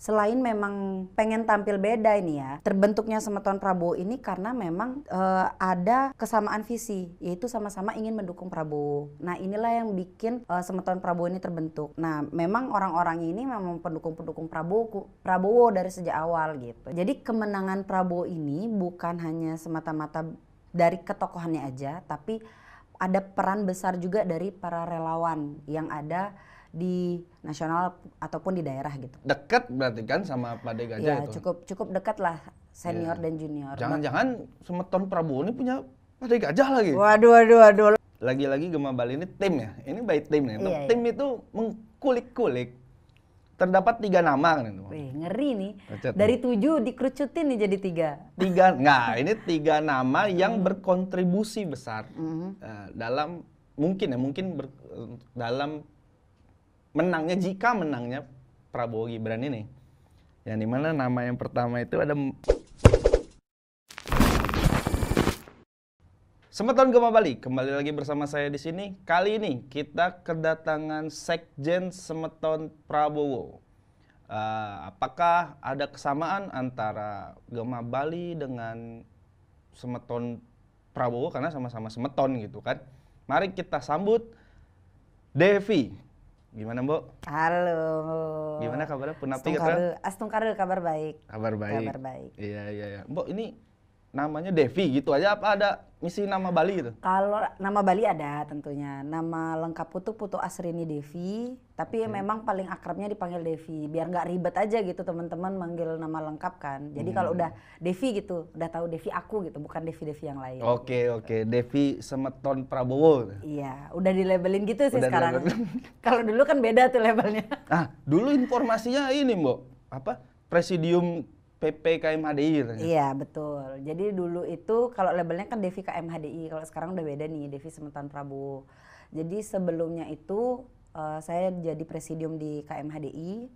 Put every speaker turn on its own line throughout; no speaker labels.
selain memang pengen tampil beda ini ya terbentuknya semeton Prabowo ini karena memang e, ada kesamaan visi yaitu sama-sama ingin mendukung Prabowo nah inilah yang bikin e, semeton Prabowo ini terbentuk nah memang orang-orang ini memang pendukung-pendukung Prabowo Prabowo dari sejak awal gitu jadi kemenangan Prabowo ini bukan hanya semata-mata dari ketokohannya aja tapi ada peran besar juga dari para relawan yang ada di nasional ataupun di daerah gitu.
Dekat berarti kan sama Pak Dega ya, itu?
cukup cukup dekat lah senior ya. dan junior. Jangan-jangan
semeton Prabowo ini punya Pak Dega aja lagi. Waduh, waduh, waduh. Lagi-lagi Gema Bali ini tim ya. Ini by tim nih. Ya, tim ya. itu mengkulik-kulik terdapat tiga nama kan itu. Wih, ngeri nih. Recet Dari nih. tujuh dikerucutin nih jadi tiga. Tiga, nggak. Ini tiga nama yang hmm. berkontribusi besar -hmm. uh, dalam mungkin ya mungkin ber, eh, dalam menangnya jika menangnya Prabowo Gibran ini. Yang dimana nama yang pertama itu ada Semeton Gema Bali, kembali lagi bersama saya di sini. Kali ini kita kedatangan Sekjen Semeton Prabowo. Uh, apakah ada kesamaan antara Gema Bali dengan Semeton Prabowo karena sama-sama Semeton gitu kan? Mari kita sambut Devi Gimana, Mbok?
Halo. Gimana kabarnya? Punapi kata? Astungkare, kabar baik.
Kabar baik. Kabar baik. Iya, iya, iya. Mbok, ini namanya Devi gitu aja apa ada misi nama Bali gitu?
Kalau nama Bali ada tentunya. Nama lengkap Putu Putu Asrini Devi, tapi okay. memang paling akrabnya dipanggil Devi. Biar nggak ribet aja gitu teman-teman manggil nama lengkap kan. Jadi hmm. kalau udah Devi gitu, udah tahu Devi aku gitu, bukan Devi-Devi yang lain. Oke,
okay, gitu. oke. Okay. Devi Semeton Prabowo.
Iya, udah dilabelin gitu sih udah sekarang. kalau dulu kan beda tuh labelnya.
Ah, dulu informasinya ini, Mbok. Apa? Presidium PPKM HDI ya? Iya
betul. Jadi dulu itu kalau labelnya kan Devi KM HDI, kalau sekarang udah beda nih Devi Sementan Prabowo. Jadi sebelumnya itu uh, saya jadi presidium di KM HDI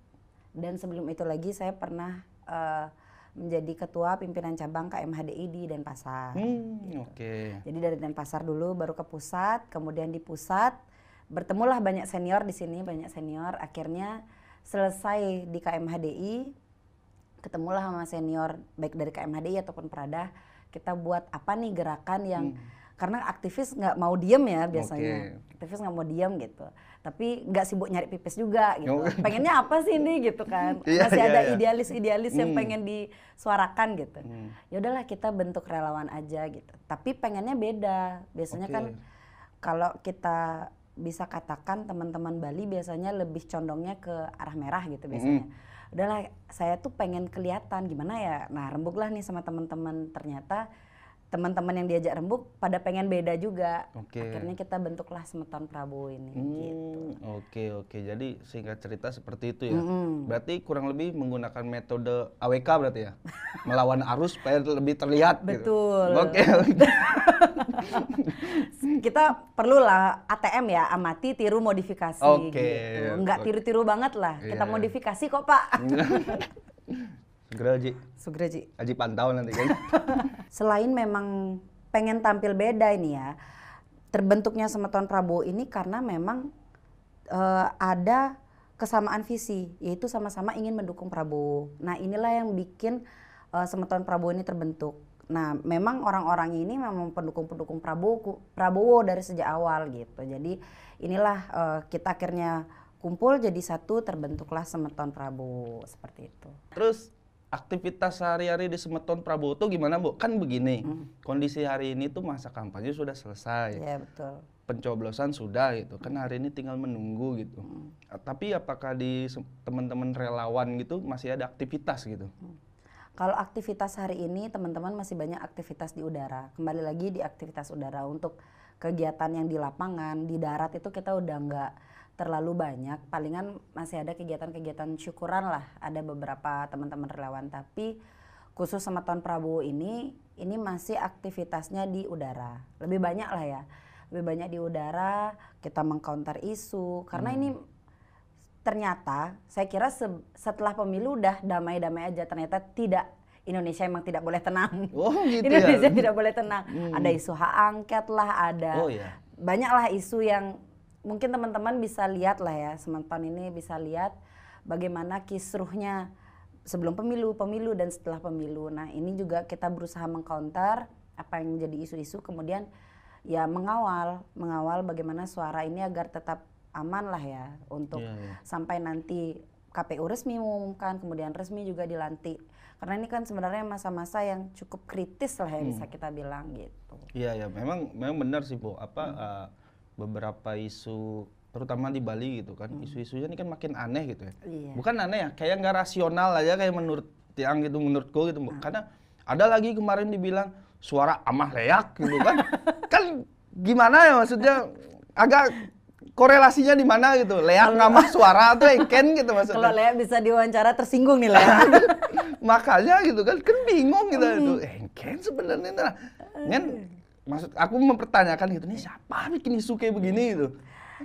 dan sebelum itu lagi saya pernah uh, menjadi ketua pimpinan cabang KM HDI di Denpasar.
Hmm, gitu. Oke. Okay.
Jadi dari Denpasar dulu baru ke pusat, kemudian di pusat bertemulah banyak senior di sini, banyak senior. Akhirnya selesai di KM HDI ketemulah sama senior baik dari KMHDI ataupun Prada kita buat apa nih gerakan yang hmm. karena aktivis nggak mau diem ya biasanya okay. aktivis nggak mau diem gitu tapi nggak sibuk nyari pipis juga gitu oh. pengennya apa sih ini gitu kan yeah, masih yeah, ada iya. idealis-idealis yeah. yang hmm. pengen disuarakan gitu hmm. ya udahlah kita bentuk relawan aja gitu tapi pengennya beda biasanya okay. kan kalau kita bisa katakan teman-teman Bali biasanya lebih condongnya ke arah merah gitu biasanya. -hmm udahlah saya tuh pengen kelihatan gimana ya nah rembuklah nih sama teman-teman ternyata teman-teman yang diajak rembuk pada pengen beda juga. Okay. Akhirnya kita bentuklah Semeton Prabowo ini.
Hmm, gitu. Oke okay, oke. Okay. Jadi singkat cerita seperti itu ya. -hmm. Berarti kurang lebih menggunakan metode AWK berarti ya, melawan arus supaya lebih terlihat. Gitu. Betul. Gitu. Oke.
Okay. kita perlulah ATM ya, amati, tiru, modifikasi. Oke. Okay. Gitu. Nggak tiru-tiru banget lah. Yeah. Kita iya. modifikasi kok pak.
Segera Ji. Segera Ji. Aji pantau nanti kan.
Selain memang pengen tampil beda ini ya, terbentuknya semeton Prabowo ini karena memang uh, ada kesamaan visi, yaitu sama-sama ingin mendukung Prabowo. Nah inilah yang bikin uh, eh, semeton Prabowo ini terbentuk. Nah, memang orang-orang ini memang pendukung-pendukung Prabowo Prabowo dari sejak awal gitu. Jadi inilah uh, kita akhirnya kumpul jadi satu terbentuklah semeton Prabowo seperti
itu. Terus aktivitas sehari-hari di Semeton Prabowo itu gimana Bu? Kan begini, hmm. kondisi hari ini tuh masa kampanye sudah selesai. Iya, betul. Pencoblosan sudah gitu, kan hari ini tinggal menunggu gitu. Hmm. Tapi apakah di teman-teman relawan gitu masih ada aktivitas gitu? Hmm.
Kalau aktivitas hari ini teman-teman masih banyak aktivitas di udara. Kembali lagi di aktivitas udara untuk kegiatan yang di lapangan, di darat itu kita udah nggak terlalu banyak palingan masih ada kegiatan-kegiatan syukuran lah ada beberapa teman-teman relawan tapi khusus sama tahun Prabowo ini ini masih aktivitasnya di udara lebih banyak lah ya lebih banyak di udara kita mengcounter isu karena hmm. ini ternyata saya kira se setelah pemilu udah damai-damai aja ternyata tidak Indonesia emang tidak boleh tenang. Oh, gitu ya? Indonesia ya. tidak boleh tenang. Hmm. Ada isu hak angket lah, ada oh, iya. banyaklah isu yang mungkin teman-teman bisa lihat lah ya, semantan ini bisa lihat bagaimana kisruhnya sebelum pemilu, pemilu dan setelah pemilu. Nah, ini juga kita berusaha mengcounter apa yang menjadi isu-isu kemudian ya mengawal, mengawal bagaimana suara ini agar tetap aman lah ya untuk yeah, yeah. sampai nanti KPU resmi mengumumkan, kemudian resmi juga dilantik. Karena ini kan sebenarnya masa-masa yang cukup kritis lah ya hmm. bisa kita bilang gitu.
Iya yeah, ya, yeah. memang memang benar sih Bu. Apa hmm. uh, beberapa isu terutama di Bali gitu kan hmm. isu-isunya ini kan makin aneh gitu ya yeah. bukan aneh ya kayak nggak rasional aja kayak menurut tiang gitu menurut menurutku gitu hmm. karena ada lagi kemarin dibilang suara amah leak gitu kan kan gimana ya maksudnya agak korelasinya di mana gitu leak nama suara tuh eken gitu maksudnya kalau leak bisa diwawancara tersinggung nih leak makanya gitu kan kan bingung gitu hmm. itu eken eh, sebenarnya nah, kan maksud aku mempertanyakan gitu nih siapa bikin isu kayak begini gitu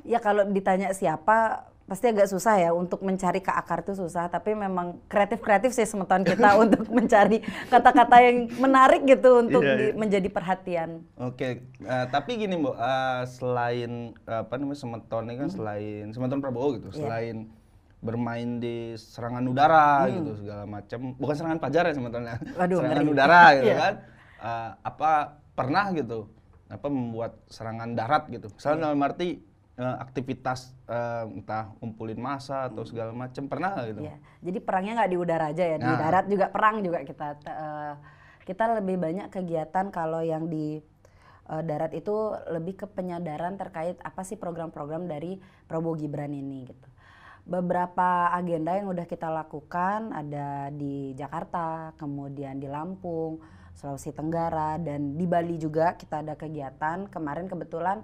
ya
kalau ditanya siapa pasti agak susah ya untuk mencari ke akar itu susah tapi memang kreatif kreatif sih semeton kita untuk mencari kata-kata yang menarik gitu untuk yeah, yeah. menjadi perhatian
oke okay. uh, eh, tapi gini bu uh, eh, selain uh, apa namanya semeton ini kan hmm. selain semeton prabowo gitu yeah. selain bermain di serangan udara hmm. gitu segala macam bukan serangan pajar ya sebetulnya serangan ngeri. udara gitu yeah. kan uh, apa pernah gitu apa membuat serangan darat gitu. Misalnya iya. dalam arti uh, aktivitas uh, entah kumpulin massa atau hmm. segala macam pernah gitu. Ya. Jadi perangnya nggak di
udara aja ya, di nah. darat juga perang juga kita uh, kita lebih banyak kegiatan kalau yang di uh, darat itu lebih ke penyadaran terkait apa sih program-program dari Prabowo Gibran ini gitu. Beberapa agenda yang udah kita lakukan ada di Jakarta, kemudian di Lampung, Sulawesi Tenggara dan di Bali juga kita ada kegiatan. Kemarin kebetulan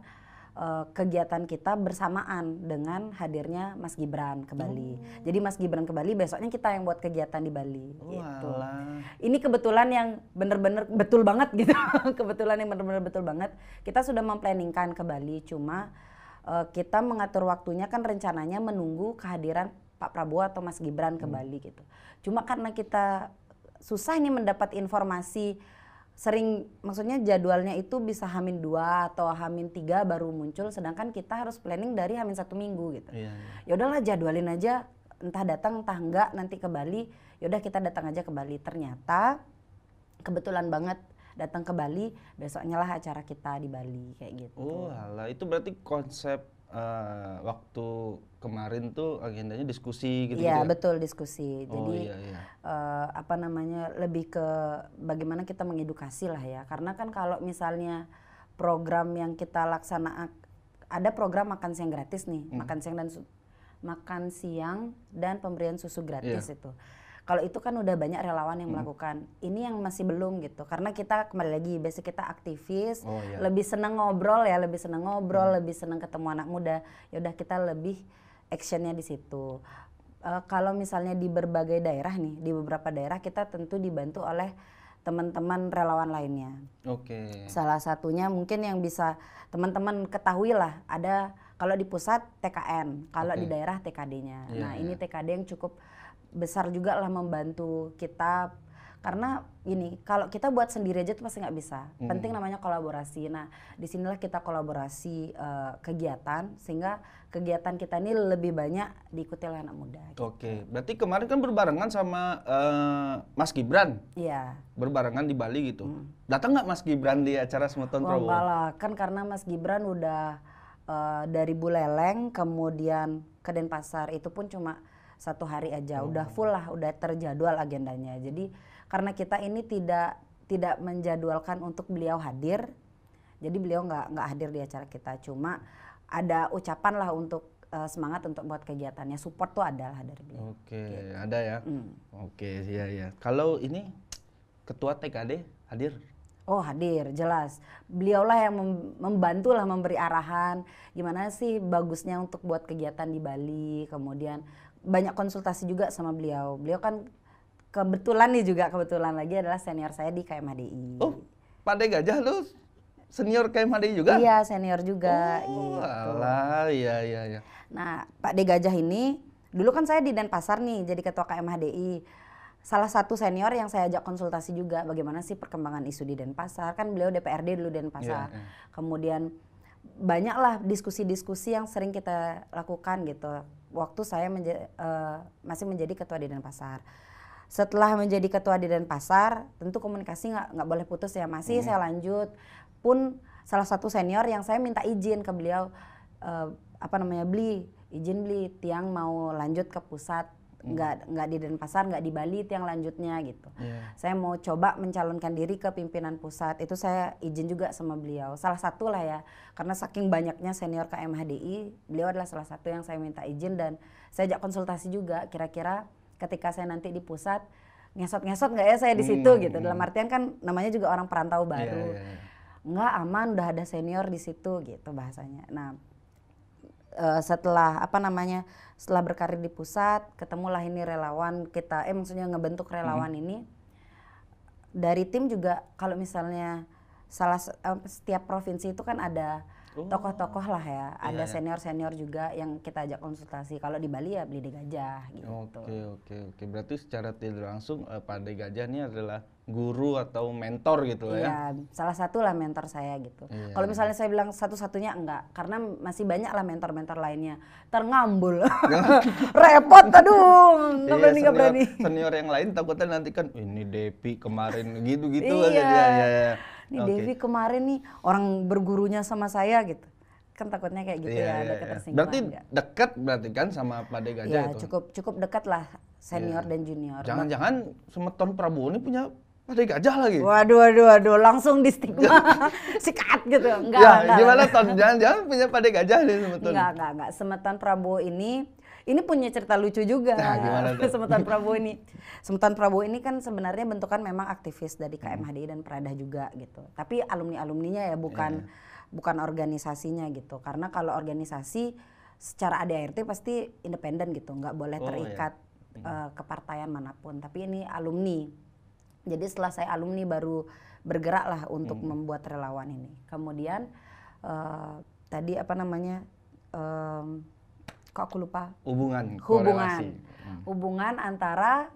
eh, kegiatan kita bersamaan dengan hadirnya Mas Gibran ke Bali. Oh. Jadi Mas Gibran ke Bali besoknya kita yang buat kegiatan di Bali oh, gitu. Ini kebetulan yang bener-bener betul banget gitu. kebetulan yang bener-bener betul banget. Kita sudah memplanningkan ke Bali cuma uh, kita mengatur waktunya kan rencananya menunggu kehadiran Pak Prabowo atau Mas Gibran ke hmm. Bali gitu. Cuma karena kita susah nih mendapat informasi sering maksudnya jadwalnya itu bisa hamin dua atau hamin tiga baru muncul sedangkan kita harus planning dari hamin satu minggu gitu iya, iya. ya udahlah jadwalin aja entah datang entah enggak nanti ke Bali yaudah kita datang aja ke Bali ternyata kebetulan banget datang ke Bali besoknya lah acara kita di Bali kayak gitu oh
ala itu berarti konsep uh, waktu kemarin tuh agendanya diskusi gitu, -gitu ya, betul
diskusi oh, jadi iya, iya. Uh, apa namanya lebih ke bagaimana kita mengedukasi lah ya karena kan kalau misalnya program yang kita laksanakan ada program makan siang gratis nih hmm. makan siang dan makan siang dan pemberian susu gratis yeah. itu kalau itu kan udah banyak relawan yang hmm. melakukan. Ini yang masih belum gitu. Karena kita kembali lagi basic kita aktivis, oh, iya. lebih seneng ngobrol ya, lebih seneng ngobrol, hmm. lebih seneng ketemu anak muda. Ya udah kita lebih actionnya di situ. Uh, kalau misalnya di berbagai daerah nih, di beberapa daerah kita tentu dibantu oleh teman-teman relawan lainnya.
Oke. Okay.
Salah satunya mungkin yang bisa teman-teman ketahui lah ada kalau di pusat TKN, kalau okay. di daerah TKD-nya. Yeah. Nah, ini iya. TKD yang cukup besar juga lah membantu kita karena ini kalau kita buat sendiri aja tuh pasti nggak bisa hmm. penting namanya kolaborasi nah disinilah kita kolaborasi uh, kegiatan sehingga kegiatan kita ini lebih banyak diikuti oleh anak muda
gitu. oke berarti kemarin kan berbarengan sama uh, Mas Gibran iya berbarengan di Bali gitu hmm. datang nggak Mas Gibran di acara Semeton Wah, Prabowo lah
kan karena Mas Gibran udah uh, dari Buleleng kemudian ke Denpasar itu pun cuma satu hari aja hmm. udah full lah udah terjadwal agendanya jadi karena kita ini tidak tidak menjadwalkan untuk beliau hadir jadi beliau nggak nggak hadir di acara kita cuma ada ucapan lah untuk eh, semangat untuk buat kegiatannya support tuh adalah dari
beliau. Oke, okay, gitu. ada ya. Mm. Oke, okay, iya iya Kalau ini ketua TKD hadir.
Oh hadir, jelas. Beliaulah yang mem membantu lah memberi arahan gimana sih bagusnya untuk buat kegiatan di Bali, kemudian banyak konsultasi juga sama beliau. Beliau kan kebetulan nih juga kebetulan lagi adalah senior saya di KMHDI.
Oh, Pak De Gajah lu senior KMHDI juga? Iya,
senior juga. Oh, gitu. alah,
iya iya iya.
Nah, Pak De Gajah ini dulu kan saya di Denpasar nih jadi ketua KMHDI. Salah satu senior yang saya ajak konsultasi juga bagaimana sih perkembangan isu di Denpasar. Kan beliau DPRD dulu Denpasar. Yeah, yeah. Kemudian banyaklah diskusi-diskusi yang sering kita lakukan gitu waktu saya menja uh, eh, masih menjadi ketua di Denpasar. Setelah menjadi ketua di Denpasar, tentu komunikasi nggak boleh putus ya masih hmm. saya lanjut. Pun salah satu senior yang saya minta izin ke beliau uh, apa namanya beli izin beli tiang mau lanjut ke pusat nggak hmm. nggak di Denpasar nggak di Bali itu yang lanjutnya gitu yeah. saya mau coba mencalonkan diri ke pimpinan pusat itu saya izin juga sama beliau salah satu lah ya karena saking banyaknya senior KMHDI beliau adalah salah satu yang saya minta izin dan saya ajak konsultasi juga kira-kira ketika saya nanti di pusat ngesot-ngesot nggak ya saya di situ hmm, gitu hmm. dalam artian kan namanya juga orang perantau iya, baru yeah, yeah, yeah. nggak aman udah ada senior di situ gitu bahasanya nah uh, setelah apa namanya setelah berkarir di pusat ketemulah ini relawan kita eh maksudnya ngebentuk relawan hmm. ini dari tim juga kalau misalnya salah setiap provinsi itu kan ada tokoh-tokoh lah ya. Iya, Ada iya. senior-senior yeah, juga yang kita ajak konsultasi. Kalau di Bali ya beli di gajah
gitu. Oke, oke, oke. Berarti secara tidak langsung uh, Pak De Gajah ini adalah guru atau mentor gitu lah ya. Iya, salah satu lah
mentor saya
gitu. Iya. iya. Kalau misalnya
saya bilang satu-satunya enggak, karena masih banyak lah mentor-mentor lainnya. Terngambul. Repot
aduh,
enggak berani enggak berani.
Senior yang lain takutnya nanti kan ini Depi kemarin gitu-gitu iya. aja dia. ya, ya nih okay. Devi
kemarin nih orang bergurunya sama saya gitu kan takutnya kayak gitu yeah, ya ada yeah, iya, iya. Berarti enggak.
dekat berarti kan sama Pak Dega Jaya yeah, itu?
cukup cukup dekat lah senior yeah. dan junior. Jangan-jangan
semeton Prabowo ini punya Pak Dega Gajah lagi. Waduh waduh waduh langsung di stigma
sikat gitu. Enggak, ya, enggak. Gimana ton? Jangan-jangan punya
Pak Dega Gajah nih semeton. Enggak
enggak enggak. Semeton Prabowo ini ini punya cerita lucu juga. Nah, gimana Prabowo ini. Semutan Prabowo ini kan sebenarnya bentukan memang aktivis dari KMHDI hmm. dan Prada juga gitu. Tapi alumni-alumninya ya bukan yeah. bukan organisasinya gitu. Karena kalau organisasi secara ADRT pasti independen gitu, nggak boleh oh, terikat yeah. Iya. uh, kepartaian manapun. Tapi ini alumni. Jadi setelah saya alumni baru bergeraklah untuk hmm. membuat relawan ini. Kemudian uh, tadi apa namanya kok aku lupa hubungan hubungan korelasi. Hmm. hubungan antara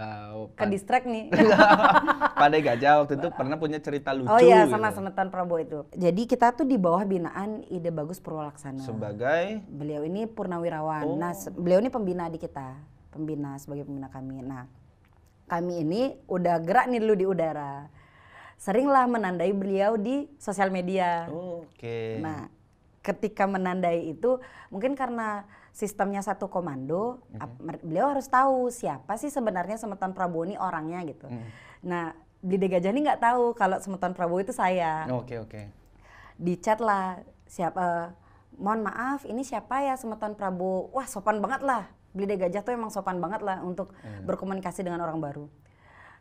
Uh, ke nih. Iya. Pada Gajah waktu itu pernah punya cerita lucu. Oh iya sama gitu.
Semetan Prabowo itu. Jadi kita tuh di bawah binaan Ide Bagus laksana Sebagai beliau ini purnawirawan. Oh. Nah, beliau ini pembina di kita, pembina sebagai pembina kami. Nah, kami ini udah gerak nih dulu di udara. Seringlah menandai beliau di sosial media. Oh, Oke.
Okay. Nah,
ketika menandai itu mungkin karena sistemnya satu komando, mm-hmm. beliau harus tahu siapa sih sebenarnya Semeton Prabowo ini orangnya gitu. Mm. Nah, di Gajah ini nggak tahu kalau Semeton Prabowo itu saya. Oke, okay, oke. Okay. Di chat lah siapa uh, eh, mohon maaf ini siapa ya Semeton Prabowo. Wah, sopan banget lah. Beli Gajah tuh emang sopan banget lah untuk mm. berkomunikasi dengan orang baru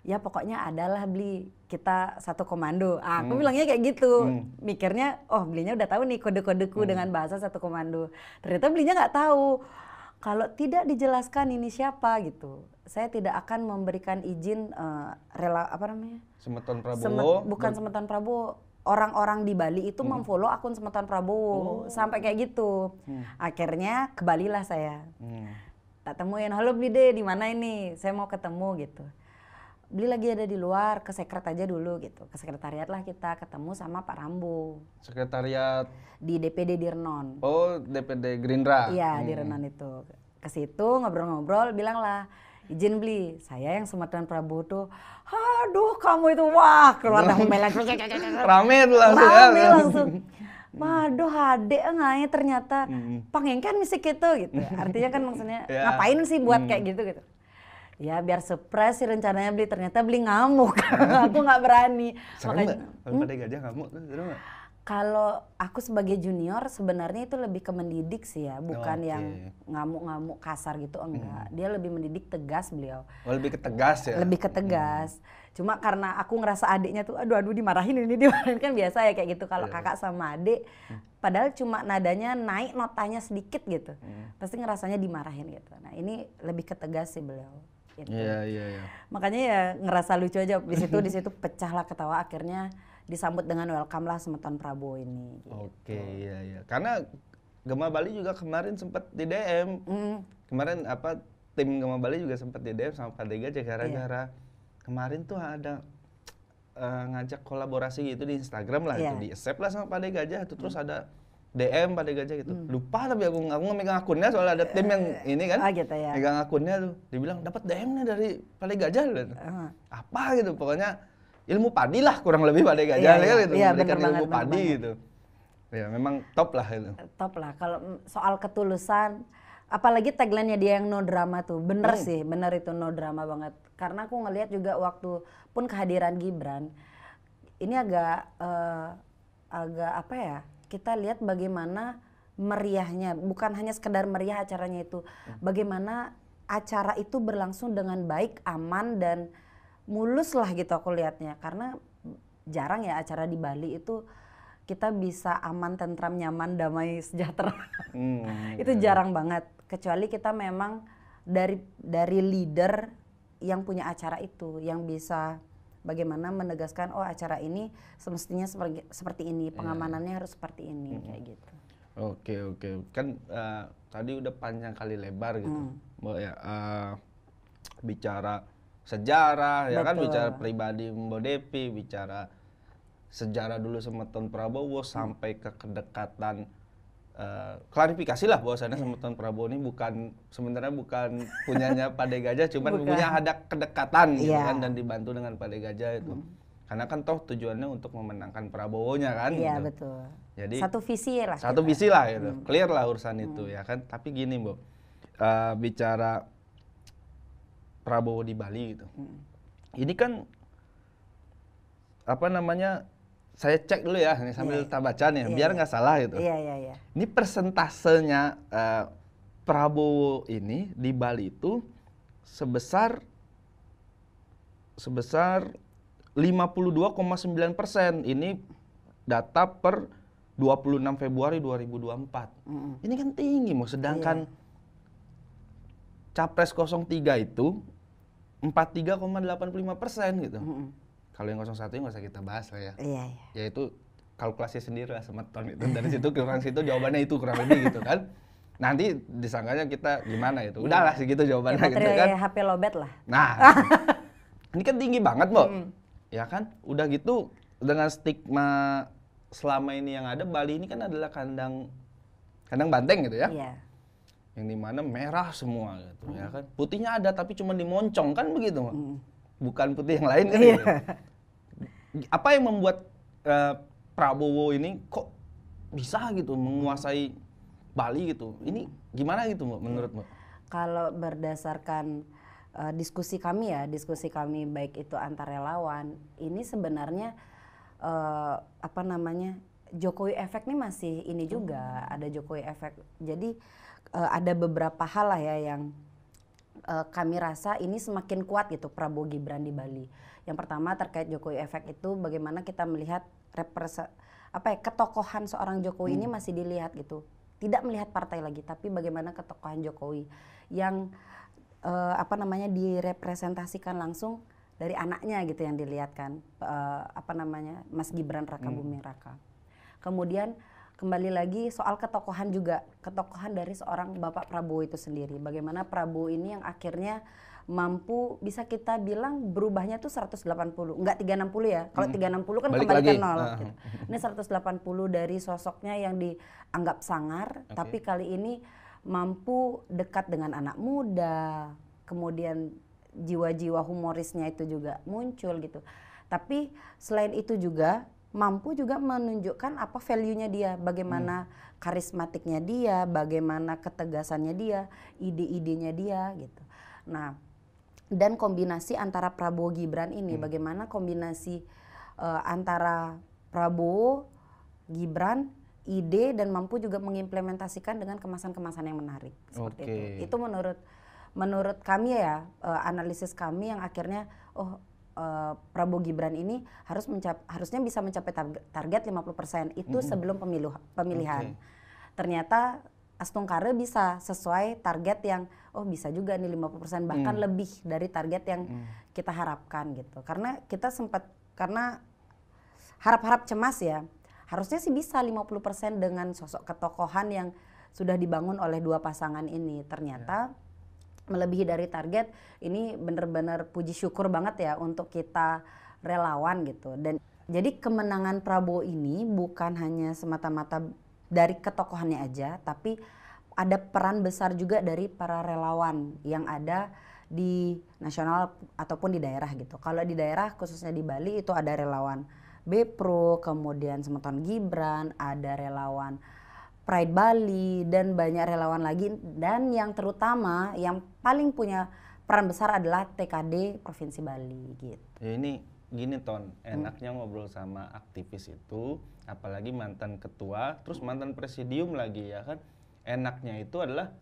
ya pokoknya adalah beli kita satu komando. Ah, aku hmm. bilangnya kayak gitu. Hmm. Mikirnya oh belinya udah tahu nih kode-kodeku hmm. dengan bahasa satu komando. Ternyata belinya nggak tahu. Kalau tidak dijelaskan ini siapa gitu, saya tidak akan memberikan izin uh, rela apa namanya?
Semeton Prabowo. Semet, bukan Semeton
Prabowo, orang-orang di Bali itu hmm. memfollow akun Semeton Prabowo oh. sampai kayak gitu. Hmm. Akhirnya ke Bali lah saya. Hmm. Tak temuin, halo Bide, di mana ini? Saya mau ketemu gitu beli lagi ada di luar ke sekret aja dulu gitu ke sekretariat lah kita ketemu sama Pak Rambo
sekretariat
di DPD Dirnon
oh DPD Gerindra iya hmm. Dirnon
itu ke situ ngobrol-ngobrol bilang lah izin beli saya yang Sumatera Prabu tuh aduh kamu itu wah keluar dah melan rame langsung ya. rame langsung Waduh, HD ngai ternyata hmm. kan misi gitu gitu. Artinya kan maksudnya yeah. ngapain sih buat hmm. kayak gitu gitu ya biar surprise sih rencananya beli ternyata beli ngamuk aku nggak berani Serem makanya
hmm? pada gajah ngamuk
kalau aku sebagai junior sebenarnya itu lebih ke mendidik sih ya bukan oh, okay. yang ngamuk-ngamuk kasar gitu oh, enggak hmm. dia lebih mendidik tegas beliau
oh, lebih ketegas ya lebih
ketegas. hmm. cuma karena aku ngerasa adiknya tuh aduh aduh dimarahin ini dimarahin kan biasa ya kayak gitu kalau yeah. Iya. kakak sama adik hmm. padahal cuma nadanya naik notanya sedikit gitu hmm. pasti ngerasanya dimarahin gitu nah ini lebih ketegas sih beliau
gitu. Iya, yeah, iya, yeah, iya. Yeah.
Makanya ya ngerasa lucu aja di situ di situ pecahlah ketawa akhirnya disambut dengan welcome lah semeton Prabowo ini gitu.
Oke, okay, iya, iya. Karena Gema Bali juga kemarin sempat di DM. Mm. Kemarin apa tim Gema Bali juga sempat di DM sama Pak Dega iya. aja gara-gara kemarin tuh ada uh, ngajak kolaborasi gitu di Instagram lah yeah. itu di accept lah sama Pak Dega aja terus hmm. ada DM pada gajah gitu. Hmm. Lupa tapi aku aku megang akunnya soalnya ada tim yang eh, ini kan. Oh gitu ya. Megang akunnya tuh. Dibilang dapat DM nih dari pada gajah gitu. Uh. Apa gitu pokoknya ilmu padi lah kurang lebih pada gajah yeah, kan iya. gitu. Iya, Mereka ilmu banget, padi banget. gitu. Ya memang top lah itu. Eh,
top lah kalau soal ketulusan apalagi tagline-nya dia yang no drama tuh. Bener hmm. sih, bener itu no drama banget. Karena aku ngelihat juga waktu pun kehadiran Gibran ini agak uh, agak apa ya? kita lihat bagaimana meriahnya, bukan hanya sekedar meriah acaranya itu. Hmm. Bagaimana acara itu berlangsung dengan baik, aman dan mulus lah gitu aku lihatnya. Karena jarang ya acara di Bali itu kita bisa aman, tentram, nyaman, damai, sejahtera. Hmm, itu ya. jarang banget. Kecuali kita memang dari dari leader yang punya acara itu yang bisa bagaimana menegaskan oh acara ini semestinya seperti seperti ini iya. pengamanannya harus seperti ini hmm. kayak
gitu. Oke okay, oke okay. kan uh, tadi udah panjang kali lebar gitu, hmm. ya uh, bicara sejarah Betul. ya kan bicara pribadi Mbak Devi bicara sejarah dulu sama Tuan Prabowo hmm. sampai ke kedekatan Eh, klarifikasi lah bahwasannya Tuan Prabowo ini bukan sebenarnya bukan punyanya Pade Gajah, cuman bukan. punya ada kedekatan gitu yeah. kan dan dibantu dengan Pade Gajah itu. Mm. Karena kan toh tujuannya untuk memenangkan Prabowo-nya kan. Iya gitu. betul. Jadi satu
visi lah. Satu visi lah gitu. Mm.
Clear lah urusan mm. itu ya kan. Tapi gini, Bu. Uh, eh, bicara Prabowo di Bali gitu. Mm. Ini kan apa namanya saya cek dulu ya ini sambil yeah. baca nih yeah, biar iya. nggak yeah. salah gitu. Iya iya iya. Ini persentasenya uh, Prabowo ini di Bali itu sebesar sebesar 52,9 persen. Ini data per 26 Februari 2024. Mm -hmm. Ini kan tinggi mau sedangkan yeah. Capres 03 itu 43,85 persen gitu. Mm -hmm kalau yang 01 ya nggak usah kita bahas lah ya. Iya, iya. Yaitu kalkulasi sendiri lah semeton itu. Dari situ orang situ jawabannya itu kurang lebih gitu kan. Nanti disangkanya kita gimana gitu. Udahlah segitu jawabannya ya, gitu kan.
HP lobet lah.
Nah. ini kan tinggi banget, Mbok. Hmm. Ya kan? Udah gitu dengan stigma selama ini yang ada Bali ini kan adalah kandang kandang banteng gitu ya. Iya. Yang dimana merah semua gitu hmm. ya kan. Putihnya ada tapi cuma dimoncong kan begitu, Hmm. Bukan putih yang lain kan. Iya. Gitu apa yang membuat uh, Prabowo ini kok bisa gitu menguasai Bali gitu? Ini gimana gitu Mbak menurut
Kalau berdasarkan uh, diskusi kami ya, diskusi kami baik itu antar relawan, ini sebenarnya uh, apa namanya? Jokowi efek nih masih ini juga hmm. ada Jokowi efek. Jadi uh, ada beberapa hal lah ya yang uh, kami rasa ini semakin kuat gitu Prabowo Gibran di Bali yang pertama terkait Jokowi efek itu bagaimana kita melihat represe, apa ya ketokohan seorang Jokowi hmm. ini masih dilihat gitu. Tidak melihat partai lagi, tapi bagaimana ketokohan Jokowi yang eh, apa namanya direpresentasikan langsung dari anaknya gitu yang dilihatkan eh, apa namanya Mas Gibran Raka hmm. Buming Raka. Kemudian kembali lagi soal ketokohan juga ketokohan dari seorang Bapak Prabowo itu sendiri bagaimana Prabowo ini yang akhirnya mampu bisa kita bilang berubahnya tuh 180, enggak 360 ya. Kalau hmm. 360 kan kembali ke nol. Uh. Gitu. Ini 180 dari sosoknya yang dianggap sangar, okay. tapi kali ini mampu dekat dengan anak muda, kemudian jiwa-jiwa humorisnya itu juga muncul gitu. Tapi selain itu juga mampu juga menunjukkan apa value-nya dia, bagaimana hmm. karismatiknya dia, bagaimana ketegasannya dia, ide-idenya dia gitu. Nah, dan kombinasi antara Prabowo Gibran ini hmm. bagaimana kombinasi uh, antara Prabowo Gibran ide dan mampu juga mengimplementasikan dengan kemasan-kemasan yang menarik seperti okay. itu itu menurut menurut kami ya uh, analisis kami yang akhirnya oh uh, Prabowo Gibran ini harus mencap harusnya bisa mencapai target 50% itu mm sebelum pemilu pemilihan okay. ternyata Astungkare bisa sesuai target yang oh bisa juga nih 50% bahkan hmm. lebih dari target yang hmm. kita harapkan gitu. Karena kita sempat karena harap-harap cemas ya. Harusnya sih bisa 50% dengan sosok ketokohan yang sudah dibangun oleh dua pasangan ini. Ternyata ya. melebihi dari target ini benar-benar puji syukur banget ya untuk kita relawan gitu dan jadi kemenangan Prabowo ini bukan hanya semata-mata dari ketokohannya aja tapi ada peran besar juga dari para relawan yang ada di nasional ataupun di daerah gitu. Kalau di daerah khususnya di Bali itu ada relawan Bepro, kemudian Semeton Gibran, ada relawan Pride Bali dan banyak relawan lagi dan yang terutama yang paling punya peran besar adalah TKD Provinsi Bali gitu.
Ya ini gini Ton, hmm. enaknya hmm. ngobrol sama aktivis itu apalagi mantan ketua, terus mantan presidium lagi ya kan enaknya itu adalah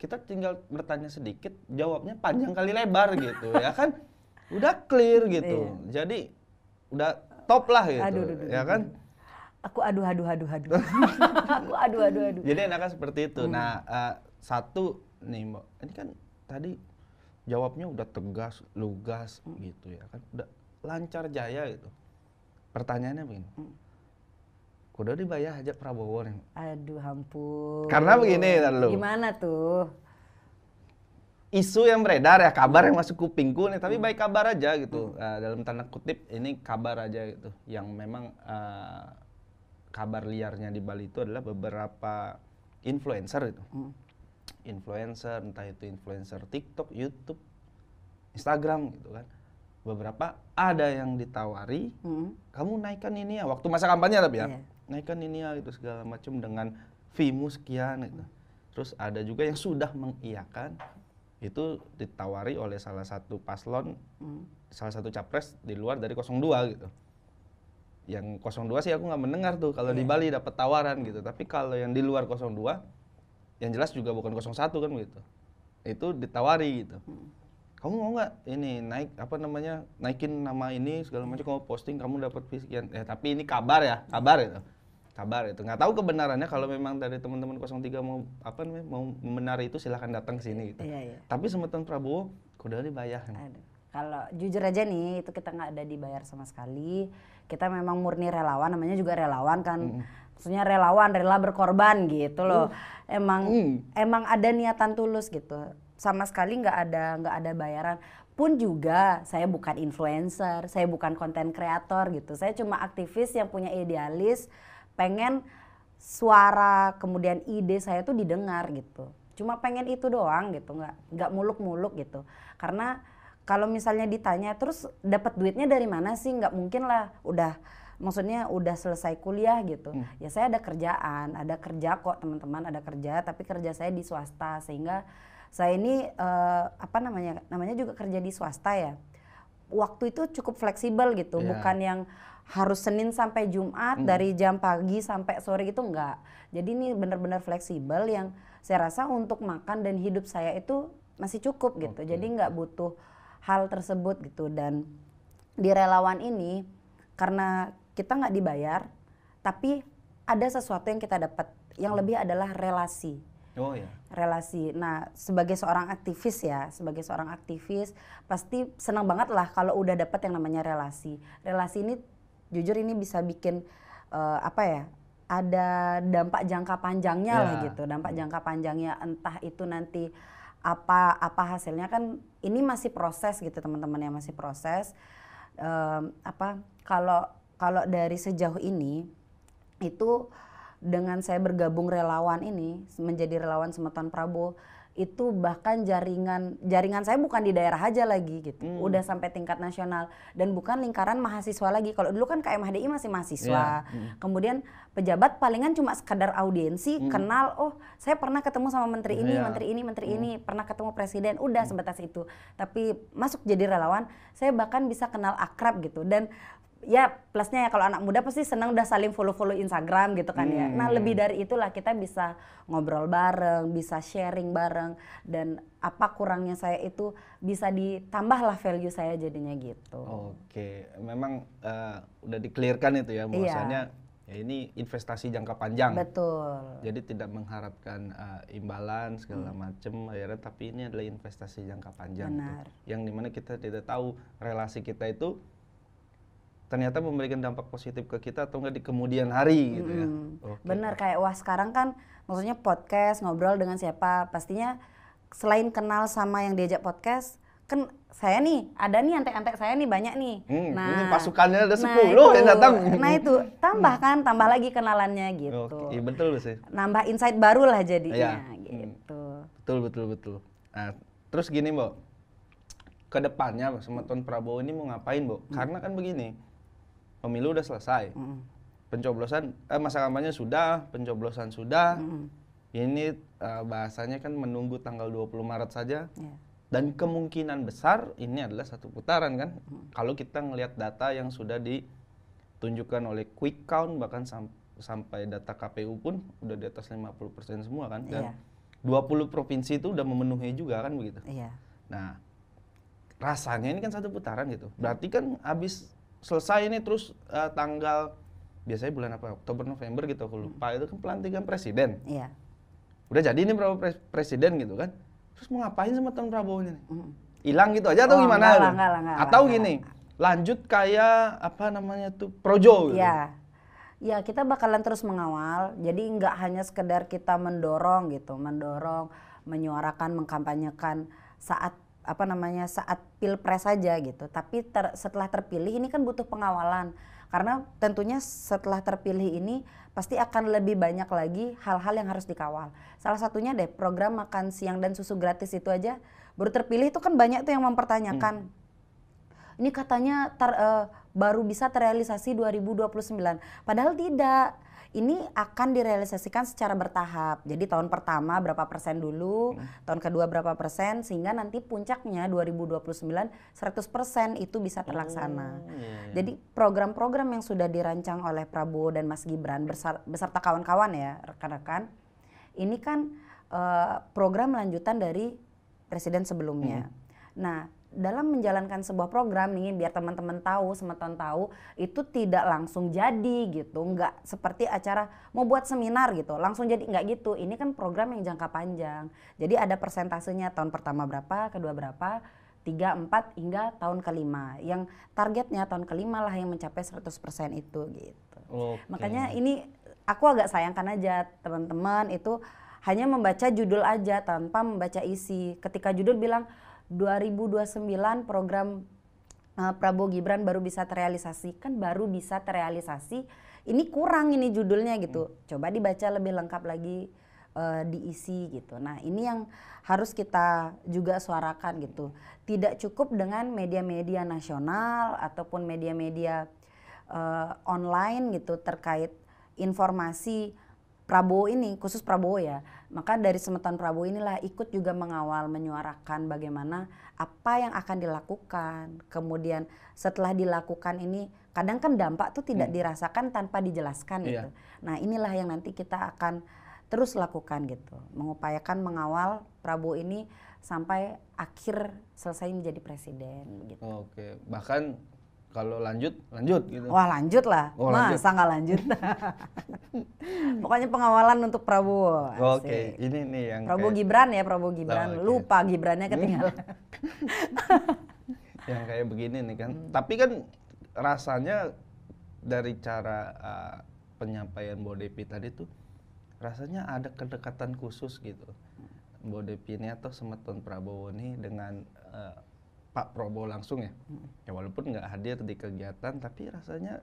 kita tinggal bertanya sedikit, jawabnya panjang kali lebar gitu ya kan. Udah clear gitu. Iya. Jadi udah top lah gitu. Aduh, aduh, aduh, ya kan?
Aku aduh aduh aduh aduh. aku aduh aduh
aduh. Jadi enaknya seperti itu. Hmm. Nah, uh, satu nih ini kan tadi jawabnya udah tegas, lugas hmm. gitu ya kan. Udah lancar jaya gitu. Pertanyaannya begini. Hmm kudu dibayar aja Prabowo nih. Aduh hampir. Karena begini lalu. Gimana tuh? Isu yang beredar ya kabar yang masuk kupingku nih, tapi hmm. baik kabar aja gitu. Hmm. Uh, dalam tanda kutip ini kabar aja gitu. Yang memang uh, kabar liarnya di Bali itu adalah beberapa influencer itu. Hmm. Influencer entah itu influencer TikTok, YouTube, Instagram gitu kan beberapa ada yang ditawari, hmm. kamu naikkan ini ya waktu masa kampanye tapi ya, yeah naikkan ini ya gitu segala macam dengan fimu sekian gitu. Terus ada juga yang sudah mengiyakan itu ditawari oleh salah satu paslon, hmm. salah satu capres di luar dari 02 gitu. Yang 02 sih aku nggak mendengar tuh kalau yeah. di iya. Bali dapat tawaran gitu. Tapi kalau yang di luar 02 yang jelas juga bukan 01 kan gitu. Itu ditawari gitu. Hmm. Kamu mau nggak ini naik apa namanya naikin nama ini segala macam kamu posting kamu dapat sekian. Eh tapi ini kabar ya kabar itu kabar itu nggak tahu kebenarannya kalau memang dari teman-teman 03 mau apa namanya mau benar itu silahkan datang ke sini gitu iya, iya. tapi semeton Prabowo kuda dibayar
kalau jujur aja nih itu kita nggak ada dibayar sama sekali kita memang murni relawan namanya juga relawan kan mm. maksudnya relawan rela berkorban gitu loh mm. emang mm. emang ada niatan tulus gitu sama sekali nggak ada nggak ada bayaran pun juga saya bukan influencer saya bukan konten kreator gitu saya cuma aktivis yang punya idealis pengen suara kemudian ide saya tuh didengar gitu cuma pengen itu doang gitu nggak nggak muluk-muluk gitu karena kalau misalnya ditanya terus dapat duitnya dari mana sih nggak mungkin lah udah maksudnya udah selesai kuliah gitu hmm. ya saya ada kerjaan ada kerja kok teman-teman ada kerja tapi kerja saya di swasta sehingga saya ini uh, apa namanya namanya juga kerja di swasta ya waktu itu cukup fleksibel gitu yeah. bukan yang harus Senin sampai Jumat hmm. dari jam pagi sampai sore itu enggak. Jadi ini benar-benar fleksibel yang saya rasa untuk makan dan hidup saya itu masih cukup gitu. Jadi enggak butuh hal tersebut gitu dan di relawan ini karena kita enggak dibayar tapi ada sesuatu yang kita dapat yang hmm. lebih adalah relasi. Oh ya. Relasi. Nah, sebagai seorang aktivis ya, sebagai seorang aktivis pasti senang banget lah kalau udah dapat yang namanya relasi. Relasi ini jujur ini bisa bikin uh, apa ya ada dampak jangka panjangnya yeah. lah iya. gitu dampak jangka panjangnya entah itu nanti apa apa hasilnya kan ini masih proses gitu teman-teman ya masih proses um, apa kalau kalau dari sejauh ini itu dengan saya bergabung relawan ini menjadi relawan Semeton Prabowo itu bahkan jaringan jaringan saya bukan di daerah aja lagi gitu hmm. udah sampai tingkat nasional dan bukan lingkaran mahasiswa lagi kalau dulu kan KMHDI masih mahasiswa yeah. hmm. kemudian pejabat palingan cuma sekadar audiensi hmm. kenal oh saya pernah ketemu sama menteri ini yeah. menteri ini menteri hmm. ini pernah ketemu presiden udah hmm. sebatas itu tapi masuk jadi relawan saya bahkan bisa kenal akrab gitu dan ya plusnya ya kalau anak muda pasti senang udah saling follow-follow Instagram gitu kan hmm. ya. Nah lebih hmm. dari itulah kita bisa ngobrol bareng, bisa sharing bareng dan apa kurangnya saya itu bisa ditambahlah value saya jadinya gitu.
Oke, memang uh, udah dikelirkan itu ya bahwasanya iya. ya ini investasi jangka panjang. Betul. Jadi tidak mengharapkan uh, imbalan segala hmm. macam tapi ini adalah investasi jangka panjang. Gitu. Benar. Tuh. Yang dimana kita tidak tahu relasi kita itu ternyata memberikan dampak positif ke kita atau enggak di kemudian hari gitu ya. Okay. Bener
kayak wah sekarang kan maksudnya podcast ngobrol dengan siapa pastinya selain kenal sama yang diajak podcast kan saya nih ada nih antek-antek saya nih banyak nih. Hmm, nah, ini pasukannya ada 10 nah itu, yang datang. Nah itu tambah kan tambah lagi kenalannya
gitu. Iya okay. iya betul sih.
Nambah insight baru lah jadinya
ya. gitu. Hmm. Betul betul betul. Nah, terus gini, Mbak. Kedepannya sama Tuan Prabowo ini mau ngapain, Mbak? Hmm. Karena kan begini, pemilu udah selesai. Mm. Pencoblosan eh, masa kampanye sudah, pencoblosan sudah. Mm. Ini uh, bahasanya kan menunggu tanggal 20 Maret saja. Yeah. Dan kemungkinan besar ini adalah satu putaran kan. Mm. Kalau kita ngelihat data yang sudah ditunjukkan oleh quick count bahkan sam sampai data KPU pun udah di atas 50% semua kan. Dan yeah. 20 provinsi itu udah memenuhi juga kan begitu. Iya. Nah, rasanya ini kan satu putaran gitu. Berarti kan habis selesai ini terus uh, tanggal biasanya bulan apa Oktober November gitu aku lupa hmm. itu kan pelantikan presiden. Iya. Udah jadi ini Prabowo presiden gitu kan. Terus mau ngapain sama tahun Prabowo nih? Hmm. Hilang gitu aja atau oh, gimana? Enggak, enggak, enggak, atau enggak, gini, enggak. lanjut kayak apa namanya tuh Projo gitu. Iya. Ya
kita bakalan terus mengawal. Jadi nggak hanya sekedar kita mendorong gitu, mendorong, menyuarakan, mengkampanyekan saat apa namanya saat pilpres saja gitu tapi ter, setelah terpilih ini kan butuh pengawalan karena tentunya setelah terpilih ini pasti akan lebih banyak lagi hal-hal yang harus dikawal salah satunya deh program makan siang dan susu gratis itu aja baru terpilih itu kan banyak tuh yang mempertanyakan hmm. ini katanya ter, uh, baru bisa terrealisasi 2029 padahal tidak ini akan direalisasikan secara bertahap. Jadi tahun pertama berapa persen dulu, hmm. tahun kedua berapa persen sehingga nanti puncaknya 2029 100 persen itu bisa terlaksana. Hmm, Jadi program-program yang sudah dirancang oleh Prabowo dan Mas Gibran beserta kawan-kawan ya rekan-rekan, ini kan uh, program lanjutan dari presiden sebelumnya. Hmm. Nah dalam menjalankan sebuah program nih biar teman-teman tahu semeton tahu itu tidak langsung jadi gitu nggak seperti acara mau buat seminar gitu langsung jadi nggak gitu ini kan program yang jangka panjang jadi ada persentasenya tahun pertama berapa kedua berapa tiga empat hingga tahun kelima yang targetnya tahun kelima lah yang mencapai 100% itu gitu okay. makanya ini aku agak sayangkan aja teman-teman itu hanya membaca judul aja tanpa membaca isi ketika judul bilang 2029 program uh, Prabowo Gibran baru bisa terrealisasi kan baru bisa terrealisasi ini kurang ini judulnya gitu hmm. coba dibaca lebih lengkap lagi uh, diisi gitu nah ini yang harus kita juga suarakan gitu tidak cukup dengan media-media nasional ataupun media-media uh, online gitu terkait informasi Prabowo ini khusus Prabowo ya maka dari semeton Prabowo inilah ikut juga mengawal, menyuarakan bagaimana apa yang akan dilakukan. Kemudian setelah dilakukan ini, kadang kan dampak tuh tidak hmm. dirasakan tanpa dijelaskan iya. gitu. Nah inilah yang nanti kita akan terus lakukan gitu. Mengupayakan mengawal Prabowo ini sampai akhir selesai menjadi presiden. Gitu.
Oke, bahkan kalau lanjut lanjut gitu. Wah lanjut lah, oh, lanjut. masa
nggak lanjut. Pokoknya pengawalan untuk Prabowo. Oke,
ini nih yang Prabowo kayak... Gibran
ya Prabowo Gibran. Oh, okay. Lupa Gibrannya ketinggalan.
yang kayak begini nih kan. Hmm. Tapi kan rasanya dari cara uh, penyampaian Bodepi tadi tuh rasanya ada kedekatan khusus gitu. Bodepi ini atau semeton Prabowo nih dengan uh, Pak Prabowo langsung ya. Hmm. Ya walaupun nggak hadir di kegiatan, tapi rasanya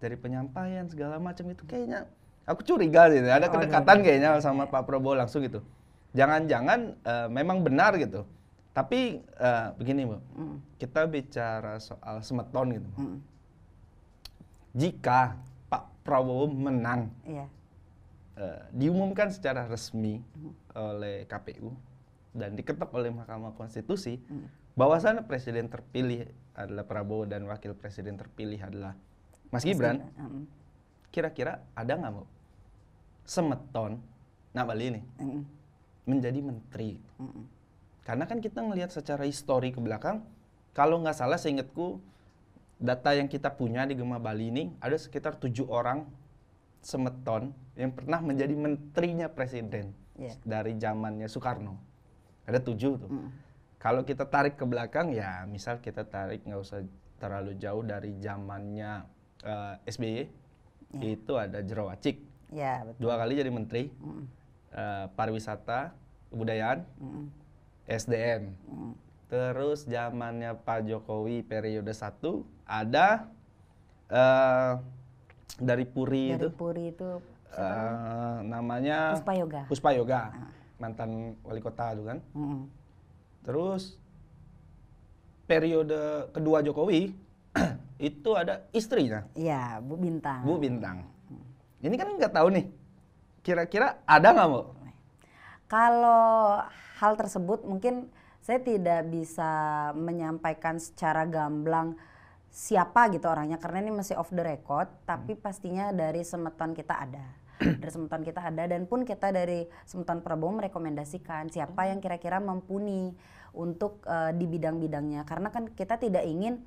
dari penyampaian segala macam itu kayaknya aku curiga sih. Ada oh, kedekatan iya. kayaknya iya, sama iya. Pak Prabowo langsung gitu. Jangan-jangan uh, memang benar gitu. Tapi uh, begini bu, hmm. kita bicara soal semeton gitu. Hmm. Jika Pak Prabowo menang, yeah. uh, diumumkan secara resmi hmm. oleh KPU dan diketok oleh Mahkamah Konstitusi hmm. bahwasannya presiden terpilih adalah Prabowo dan wakil presiden terpilih adalah Mas Gibran. Hmm. Kira-kira ada nggak mau semeton nah Bali ini hmm. menjadi menteri? Hmm. Karena kan kita ngelihat secara histori ke belakang, kalau nggak salah seingatku data yang kita punya di Gema Bali ini ada sekitar tujuh orang semeton yang pernah menjadi menterinya presiden yeah. dari zamannya Soekarno. Ada tujuh tuh. Mm. Kalau kita tarik ke belakang ya, misal kita tarik nggak usah terlalu jauh dari zamannya uh, eh, SBY, yeah. itu ada Jerawacik. yeah, betul. Dua kali jadi menteri. Mm. Uh, pariwisata, kebudayaan, mm. SDM. Mm. Terus zamannya Pak Jokowi periode satu ada uh, eh, dari Puri dari itu.
Puri itu
uh, namanya Puspa Yoga. Puspa Yoga. Ah mantan wali kota itu kan. Mm-hmm. Terus periode kedua Jokowi itu ada istrinya. Iya, Bu Bintang. Bu Bintang. Ini kan nggak tahu nih, kira-kira ada nggak Bu? Kalau
hal tersebut mungkin saya tidak bisa menyampaikan secara gamblang siapa gitu orangnya karena ini masih off the record tapi hmm. pastinya dari semeton kita ada dari Semutan kita ada dan pun kita dari Semutan Prabowo merekomendasikan siapa yang kira-kira mumpuni untuk uh, di bidang-bidangnya karena kan kita tidak ingin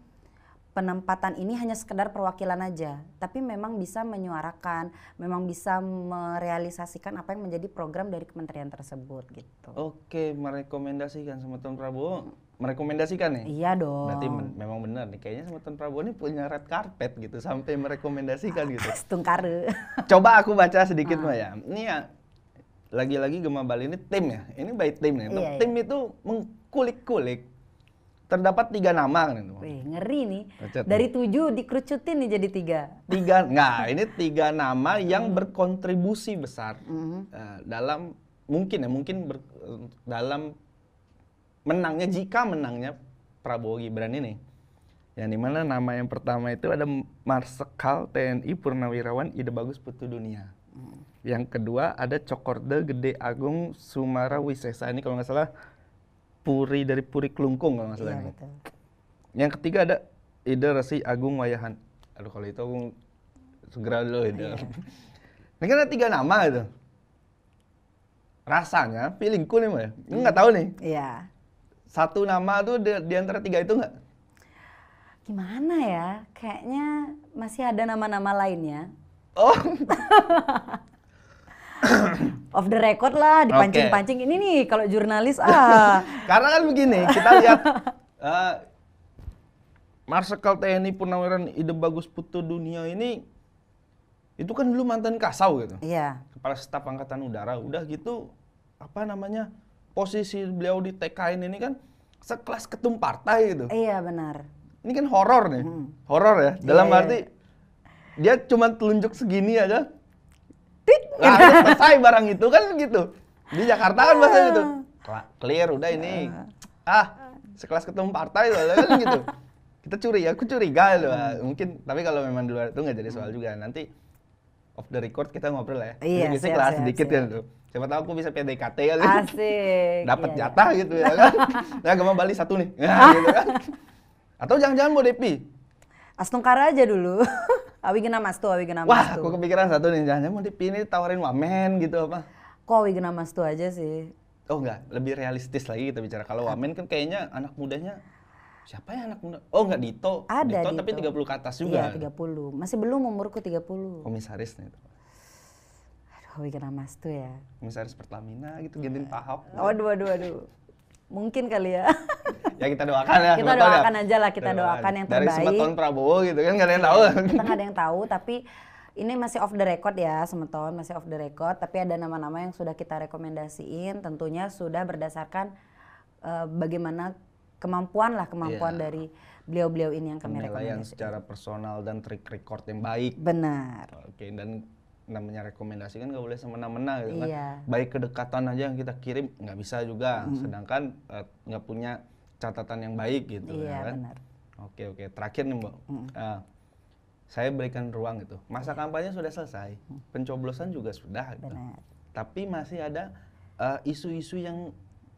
penempatan ini hanya sekedar perwakilan aja, tapi memang bisa menyuarakan, memang bisa merealisasikan apa yang menjadi program dari kementerian tersebut gitu.
Oke, merekomendasikan semutan Prabowo merekomendasikan nih? Iya dong. Berarti men memang benar nih, kayaknya tuan Prabowo ini punya red carpet gitu, sampai merekomendasikan gitu. Stungkare. Coba aku baca sedikit, ah. Mbak ya. Ini ya, lagi-lagi Gema Bali ini tim ya, ini by tim nih. Iya, tim iya. itu mengkulik-kulik terdapat tiga nama kan itu. Wih, ngeri nih. Recet Dari nih. tujuh dikerucutin nih jadi tiga. Tiga, nggak. Ini tiga nama yang hmm. berkontribusi besar -hmm. uh, dalam mungkin ya mungkin ber, eh, dalam menangnya jika menangnya Prabowo Gibran ini. Yang dimana nama yang pertama itu ada Marsekal TNI Purnawirawan Ide Bagus Putu Dunia. Hmm. Yang kedua ada Cokorda Gede Agung Sumara Wisesa. Ini kalau nggak salah Puri dari Puri Kelungkung kalau nggak salah. Ya, Yang ketiga ada Ide Resi Agung Wayahan. Aduh kalau itu aku segera dulu Ide. iya. ini kan ada tiga nama itu. Rasanya, feelingku nih, mah ya. Nggak iya. tahu nih. Iya satu nama tuh di, di antara tiga itu nggak?
Gimana ya? Kayaknya masih ada nama-nama lainnya. Oh. Off the record lah, dipancing-pancing. Okay. Ini nih kalau jurnalis ah.
Karena kan begini, kita lihat uh, Marsikal TNI Purnawiran Ide Bagus Putu Dunia ini itu kan dulu mantan Kasau gitu. Iya. Kepala Staf Angkatan Udara. Udah gitu apa namanya? posisi beliau di TKN ini kan sekelas ketum partai gitu. Iya benar. Ini kan horor nih, hmm. horor ya. Iya, Dalam yeah, arti iya. dia cuma telunjuk segini aja. Tik. Nah, selesai barang itu kan gitu. Di Jakarta kan bahasa gitu. Clear udah ini. Ah, ah sekelas ketum partai loh kan gitu. Kita curi, ya aku curiga loh. Ah, mungkin tapi kalau memang di luar itu nggak jadi soal juga. Nanti off the record kita ngobrol ya. Iya, Jadi sedikit ya tuh siapa tahu aku bisa PDKT ya asik dapat iya, iya, jatah gitu ya kan nah kembali Bali satu nih Ya, gitu kan atau jangan-jangan mau Depi Astungkara aja dulu awi kena mas tuh awi kena mas wah aku kepikiran satu nih jangan-jangan mau Depi ini tawarin wamen gitu apa
kok awi kena mas tuh aja sih
oh enggak lebih realistis lagi kita bicara kalau wamen kan kayaknya anak mudanya siapa ya anak muda? Oh enggak Dito. Ada Dito, Dito. tapi 30 ke atas iya, juga. Iya,
30. Masih belum umurku 30.
Komisaris nih kena mas tuh ya komisaris Pertamina gitu yeah. gantiin Pak Ahok oh dua dua dua
mungkin kali ya
ya kita doakan ya kita ya. doakan ya. aja lah kita doakan, doakan yang terbaik dari semeton Prabowo gitu kan nggak ada yang tahu
kita gak ada yang tahu tapi ini masih off the record ya semeton masih off the record tapi ada nama-nama yang sudah kita rekomendasiin tentunya sudah berdasarkan uh, bagaimana kemampuan lah kemampuan yeah. dari beliau-beliau ini yang kami rekomendasikan. yang
secara personal dan track record yang baik. Benar. Oke, dan namanya rekomendasi kan nggak boleh semena-mena gitu kan. iya. kan baik kedekatan aja yang kita kirim nggak bisa juga mm. sedangkan eh, nggak uh, punya catatan yang baik gitu iya, ya kan benar. oke oke terakhir nih mbak mm. uh, saya berikan ruang gitu masa iya. kampanye sudah selesai pencoblosan juga sudah gitu. benar. tapi masih ada eh, isu-isu uh, yang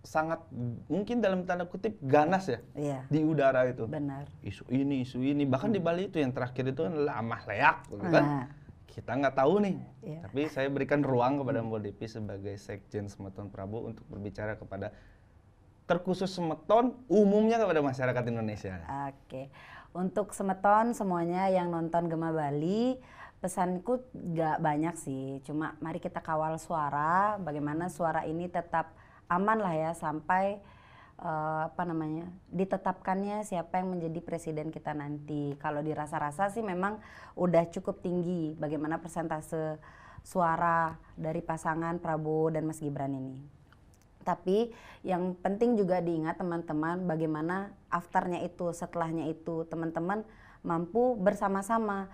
sangat mungkin dalam tanda kutip ganas ya iya. di udara itu benar isu ini isu ini bahkan hmm. di Bali itu yang terakhir itu adalah amah leak gitu kan nah kita nggak tahu nih. Yeah. Tapi saya berikan ruang kepada Mbak Depi sebagai Sekjen Semeton Prabowo untuk berbicara kepada terkhusus Semeton umumnya kepada masyarakat Indonesia. Oke.
Okay. Untuk Semeton semuanya yang nonton Gema Bali, pesanku nggak banyak sih. Cuma mari kita kawal suara, bagaimana suara ini tetap aman lah ya sampai Eh, apa namanya ditetapkannya siapa yang menjadi presiden kita nanti. Kalau dirasa-rasa sih memang udah cukup tinggi bagaimana persentase suara dari pasangan Prabowo dan Mas Gibran ini. Tapi yang penting juga diingat teman-teman bagaimana afternya itu, setelahnya itu teman-teman mampu bersama-sama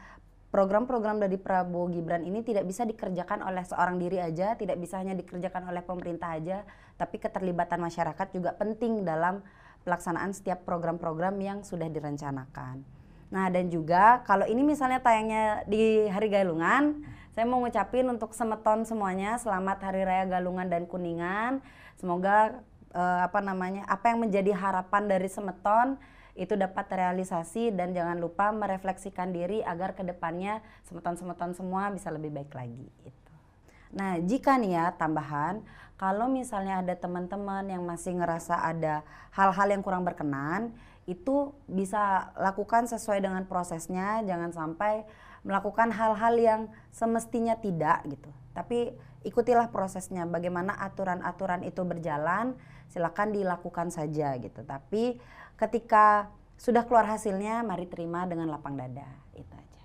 program-program dari Prabowo Gibran ini tidak bisa dikerjakan oleh seorang diri aja, tidak bisa hanya dikerjakan oleh pemerintah aja, tapi keterlibatan masyarakat juga penting dalam pelaksanaan setiap program-program yang sudah direncanakan. Nah, dan juga kalau ini misalnya tayangnya di Hari Galungan, saya mau ngucapin untuk semeton semuanya selamat Hari Raya Galungan dan Kuningan. Semoga eh, apa namanya? apa yang menjadi harapan dari semeton itu dapat terrealisasi dan jangan lupa merefleksikan diri agar kedepannya semeton-semeton semua bisa lebih baik lagi. Itu. Nah, jika nih ya tambahan, kalau misalnya ada teman-teman yang masih ngerasa ada hal-hal yang kurang berkenan, itu bisa lakukan sesuai dengan prosesnya, jangan sampai melakukan hal-hal yang semestinya tidak gitu. Tapi ikutilah prosesnya bagaimana aturan-aturan itu berjalan, silakan dilakukan saja gitu. Tapi ketika sudah keluar hasilnya mari terima dengan lapang dada itu aja.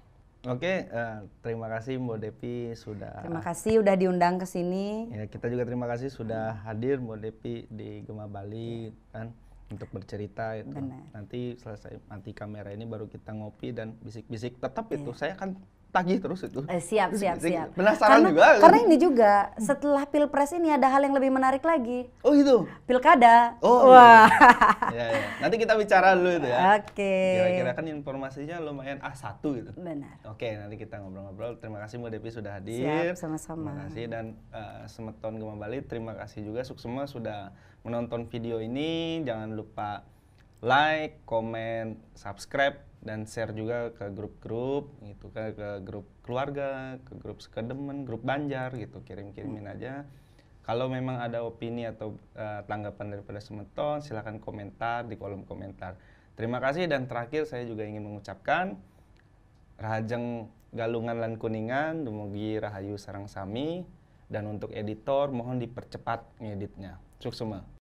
Oke, uh, terima kasih Mbak Depi sudah Terima
kasih sudah diundang ke sini.
Ya, kita juga terima kasih sudah hadir Mbak Depi di Gema Bali kan untuk bercerita itu. Benar. Nanti selesai nanti kamera ini baru kita ngopi dan bisik-bisik tetap iya. itu saya kan tagih terus itu. Eh, siap, siap, siap. Penasaran karena, juga. Karena
ini juga setelah pilpres ini ada hal yang lebih menarik lagi. Oh gitu. Pilkada. Oh. Iya. Wah.
Iya, ya Nanti kita bicara dulu itu ya. Oke. Okay. Kira-kira kan informasinya lumayan A1 gitu. Benar. Oke, nanti kita ngobrol-ngobrol. Terima kasih Mbak Devi sudah hadir. sama-sama. Terima kasih dan uh, semeton Gema Bali. Terima kasih juga Suksema sudah menonton video ini. Jangan lupa like, comment, subscribe dan share juga ke grup-grup gitu ke, ke grup keluarga ke grup sekedemen grup banjar gitu kirim-kirimin aja kalau memang ada opini atau uh, tanggapan daripada semeton silahkan komentar di kolom komentar terima kasih dan terakhir saya juga ingin mengucapkan rajang Galungan Lan Kuningan Dumugi Rahayu Sarang Sami dan untuk editor mohon dipercepat ngeditnya semua.